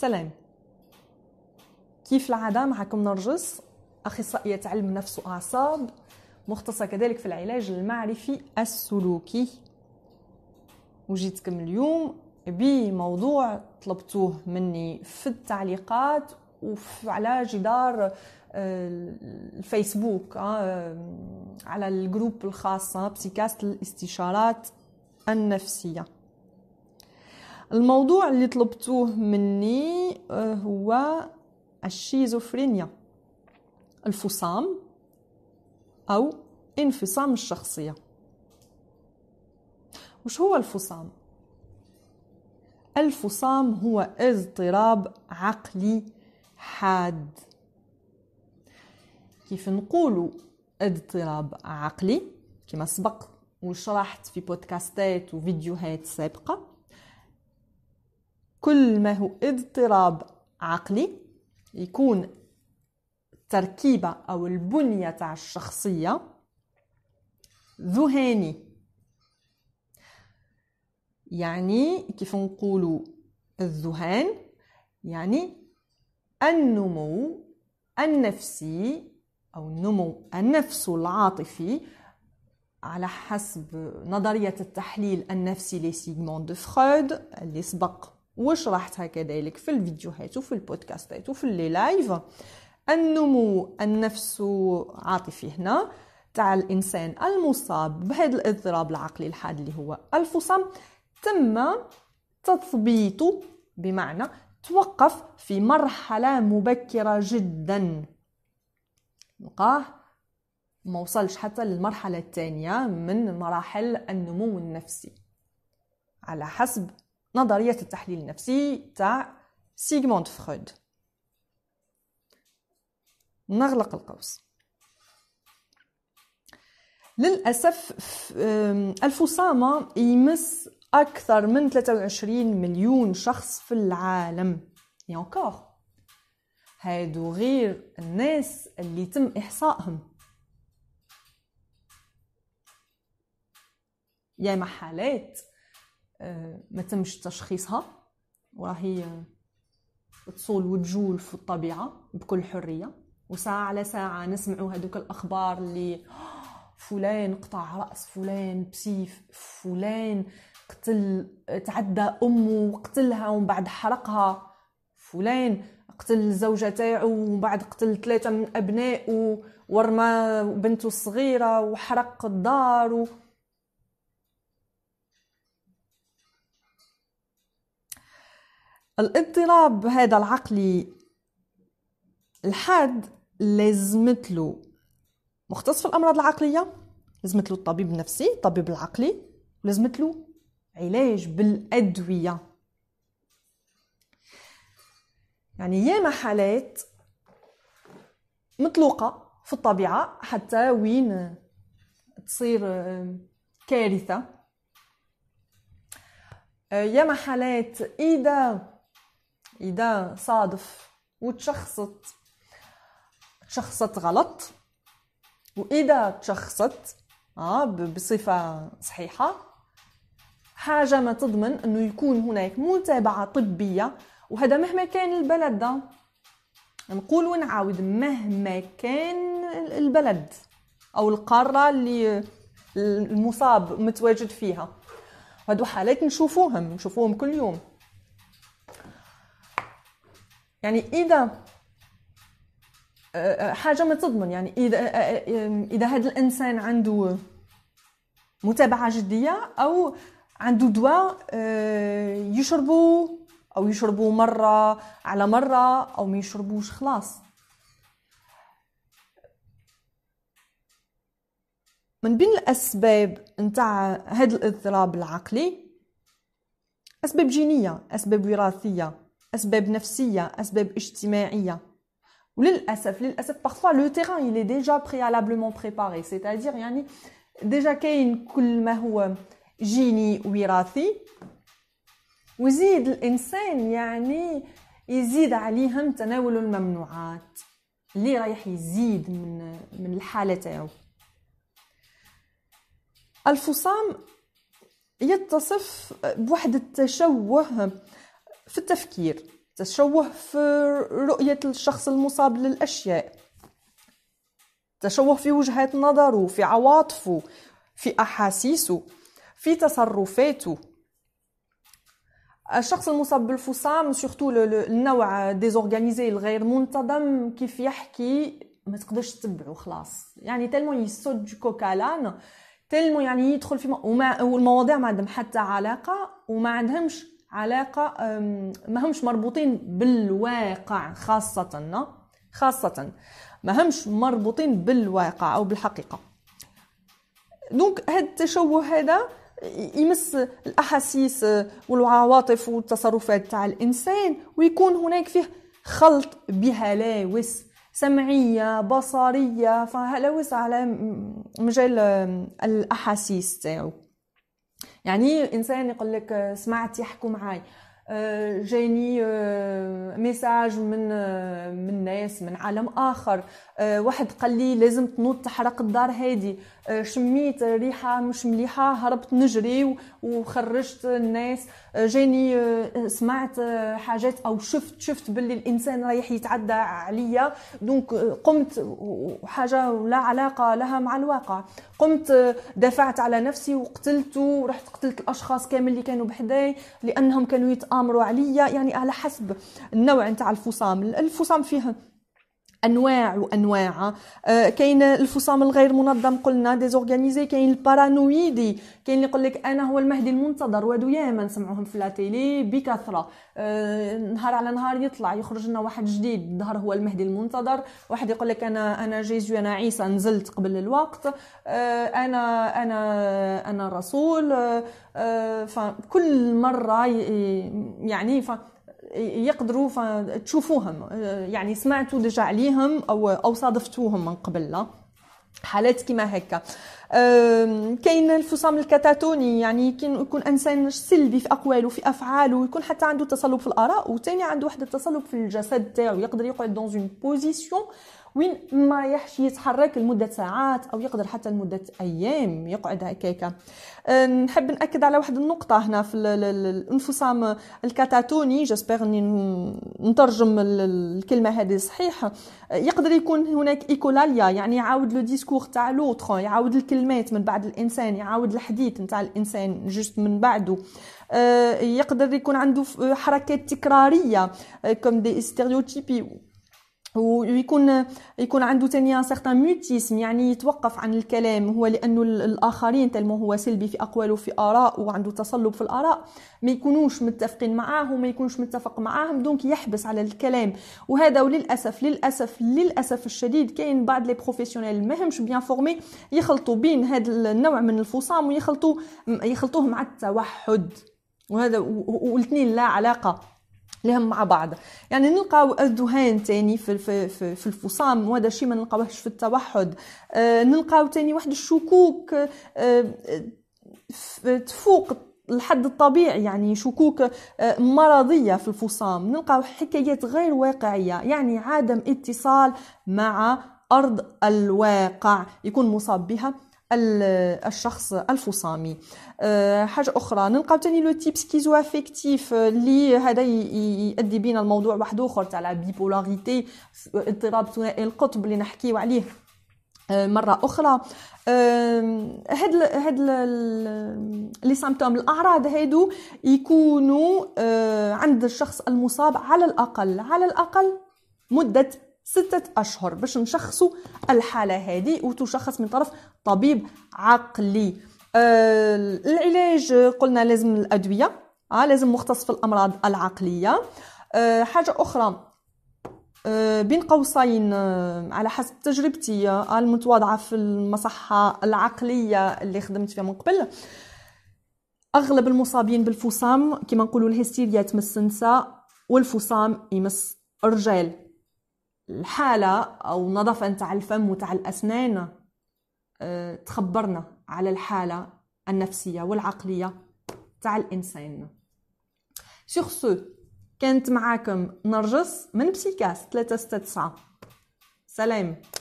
سلام كيف العادة معكم نرجس أخصائية علم نفس وأعصاب مختصة كذلك في العلاج المعرفي السلوكي وجيتكم اليوم بموضوع طلبتوه مني في التعليقات وعلى جدار آه، الفيسبوك آه، على الجروب الخاصة آه، بسيكاست الاستشارات النفسية الموضوع اللي طلبتوه مني آه، هو الشيزوفرينيا الفصام أو انفصام الشخصية وش هو الفصام؟ الفصام هو اضطراب عقلي حاد كيف نقولوا اضطراب عقلي كما سبق وشرحت في بودكاستات وفيديوهات سابقة كل ما هو اضطراب عقلي يكون التركيبة أو البنية تاع الشخصية ذهاني يعني كيف نقول الذهان يعني النمو النفسي أو النمو النفس العاطفي على حسب نظرية التحليل النفسي لسيغموند فرويد اللي سبق وشرحتها كذلك في الفيديوهات وفي البودكاستات وفي اللي لايف النمو النفس عاطفي هنا تاع الانسان المصاب بهذا الاضطراب العقلي الحاد اللي هو الفصام تم تثبيته بمعنى توقف في مرحلة مبكرة جدا لقاه ما وصلش حتى للمرحلة الثانية من مراحل النمو النفسي على حسب نظرية التحليل النفسي تاع سيغموند فرويد نغلق القوس للأسف الفصامة يمس أكثر من 23 مليون شخص في العالم يونكور هادو غير الناس اللي تم إحصائهم يا محالات آه، ما تمش تشخيصها وراهي تصول آه، وتجول في الطبيعة بكل حرية وساعة على ساعة نسمع هذوك الأخبار اللي آه، فلان قطع رأس فلان بسيف فلان قتل تعدى أمه وقتلها ومن بعد حرقها فلان قتل الزوجة تاعو ومن بعد قتل ثلاثة من أبنائه ورمى بنته الصغيرة وحرق الدار و... الاضطراب هذا العقلي الحاد لازمتلو مختص في الامراض العقليه لازمتلو الطبيب النفسي الطبيب العقلي له علاج بالادويه يعني ياما حالات مطلوقه في الطبيعه حتى وين تصير كارثه آه، ياما حالات اذا إذا صادف وتشخصت تشخصت غلط وإذا تشخصت آه بصفة صحيحة حاجة ما تضمن أنه يكون هناك متابعة طبية وهذا مهما كان البلد ده آه، نقول ونعاود مهما كان البلد أو القارة اللي المصاب متواجد فيها هادو حالات نشوفوهم نشوفوهم كل يوم يعني اذا آه، آه، حاجه ما تضمن يعني اذا آه، اذا هذا الانسان عنده متابعه جديه او عنده دواء يشربوا او يشربوا مره على مره او ما يشربوش خلاص من بين الاسباب نتاع هذا الاضطراب العقلي اسباب جينيه اسباب وراثيه اسباب نفسيه اسباب اجتماعيه وللاسف للاسف parfois لو terrain il est déjà préalablement préparé c'est-à-dire يعني ديجا كاين كل ما هو جيني وراثي وزيد الانسان يعني يزيد عليهم تناول الممنوعات اللي رايح يزيد من من الحاله تاعو الفصام يتصف بواحد التشوه في التفكير تشوه في رؤية الشخص المصاب للأشياء تشوه في وجهات نظره في عواطفه في أحاسيسه في تصرفاته الشخص المصاب بالفصام سورتو النوع ديزورغانيزي الغير منتظم كيف يحكي ما تقدرش تتبعه خلاص يعني تلمون يسد كوكالان تلمون يعني يدخل في وما والمواضيع ما عندهم حتى علاقه وما عندهمش علاقة ما همش مربوطين بالواقع خاصة خاصة ما همش مربوطين بالواقع أو بالحقيقة دونك هاد التشوه هذا يمس الأحاسيس أه، والعواطف والتصرفات تاع الإنسان ويكون هناك فيه خلط بهلاوس سمعية بصرية فهلاوس على مجال الأحاسيس تاعو يعني انسان يقول لك آه، سمعت يحكوا معاي آه، جاني ميساج آه، من من ناس من عالم اخر واحد قال لي لازم تنوض تحرق الدار هادي أه، شميت ريحه مش مليحه هربت نجري وخرجت الناس أه، جاني أه، سمعت حاجات او شفت شفت باللي الانسان رايح يتعدى عليا دونك قمت وحاجه لا علاقه لها مع الواقع قمت دافعت على نفسي وقتلت ورحت قتلت الاشخاص كامل اللي كانوا بحداي لانهم كانوا يتامروا عليا يعني على حسب النوع نتاع الفصام الفصام فيه انواع وانواع آه، كاين الفصام الغير منظم قلنا ديزورغانيزي كاين البارانويدي كاين اللي يقول لك انا هو المهدي المنتظر وادو ياما نسمعوهم في لاتيلي بكثره آه، نهار على نهار يطلع يخرج لنا واحد جديد ظهر هو المهدي المنتظر واحد يقول لك انا انا جيزو انا عيسى نزلت قبل الوقت آه، انا انا انا الرسول فكل مره يعني يقدروا تشوفوهم آه، يعني سمعتوا ديجا عليهم او او صادفتوهم من قبل لا حالات كيما هكا كاين الفصام الكاتاتوني يعني يكون انسان سلبي في اقواله في افعاله يكون حتى عنده تصلب في الاراء وثاني عنده واحد التصلب في الجسد تاعو يقدر يقعد دون اون بوزيسيون وين ما يحش يتحرك لمدة ساعات أو يقدر حتى لمدة أيام يقعد هكاكا أه، نحب نأكد على واحد النقطة هنا في الانفصام الكاتاتوني جسبيغ أني نترجم الكلمة هذه صحيح أه، يقدر يكون هناك إيكولاليا يعني يعاود لو ديسكور تاع لوتر يعاود الكلمات من بعد الإنسان يعاود الحديث نتاع الإنسان جست من بعده أه، يقدر يكون عنده حركات تكرارية كم دي استيريوتيبي ويكون يكون عنده ثانية سيغتان ميوتيسم يعني يتوقف عن الكلام هو لأنه الآخرين تلمو هو سلبي في أقواله في آراء وعنده تصلب في الآراء ما يكونوش متفقين معاه وما يكونش متفق معاهم دونك يحبس على الكلام وهذا وللأسف للأسف للأسف الشديد كاين بعض لي بروفيسيونيل ماهمش بيان فورمي يخلطوا بين هذا النوع من الفصام ويخلطوا يخلطوه مع التوحد وهذا والاثنين لا علاقة لهم مع بعض يعني نلقاو الذهان تاني في في في الفصام وهذا الشيء ما نلقاوهش في التوحد آه، نلقاو تاني واحد الشكوك آه، آه، تفوق الحد الطبيعي يعني شكوك مرضية في الفصام نلقى حكايات غير واقعية يعني عدم اتصال مع أرض الواقع يكون مصاب بها الشخص الفصامي أه، حاجه اخرى نلقاو تاني لو تيب سكيزو افكتيف اللي هذا يؤدي بينا الموضوع واحد اخر تاع لا بيبولاريتي اضطراب ثنائي القطب اللي نحكيو عليه أه، مره اخرى أه، هاد ال هاد لي سامبتوم الاعراض هادو يكونوا عند الشخص المصاب على الاقل على الاقل مده ستة أشهر باش نشخصوا الحالة هذه وتشخص من طرف طبيب عقلي آه العلاج قلنا لازم الأدوية آه لازم مختص في الأمراض العقلية آه حاجة أخرى آه، بين قوسين آه، على حسب تجربتي آه، المتواضعة في المصحة العقلية اللي خدمت فيها من قبل أغلب المصابين بالفصام كما نقولوا الهستيريا تمس النساء والفصام يمس الرجال الحالة أو أنت على الفم وتاع الأسنان آه، تخبرنا على الحالة النفسية والعقلية تاع الإنسان سيغ سو كانت معاكم نرجس من بسيكاس 369 سلام